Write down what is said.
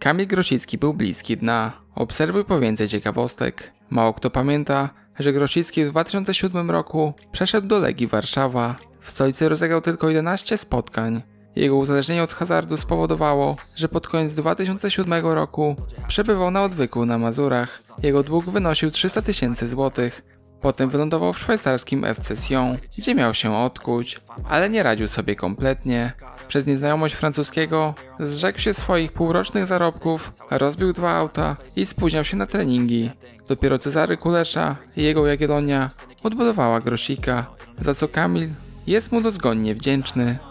Kamil Grosicki był bliski dna. Obserwuj po więcej ciekawostek. Mało kto pamięta, że Grosicki w 2007 roku przeszedł do Legii Warszawa. W stolicy rozegrał tylko 11 spotkań. Jego uzależnienie od hazardu spowodowało, że pod koniec 2007 roku przebywał na odwyku na Mazurach. Jego dług wynosił 300 tysięcy złotych. Potem wylądował w szwajcarskim FC Sion, gdzie miał się odkuć, ale nie radził sobie kompletnie. Przez nieznajomość francuskiego zrzekł się swoich półrocznych zarobków, rozbił dwa auta i spóźniał się na treningi. Dopiero Cezary Kulesza i jego Jagiellonia odbudowała Grosika, za co Kamil jest mu dozgonnie wdzięczny.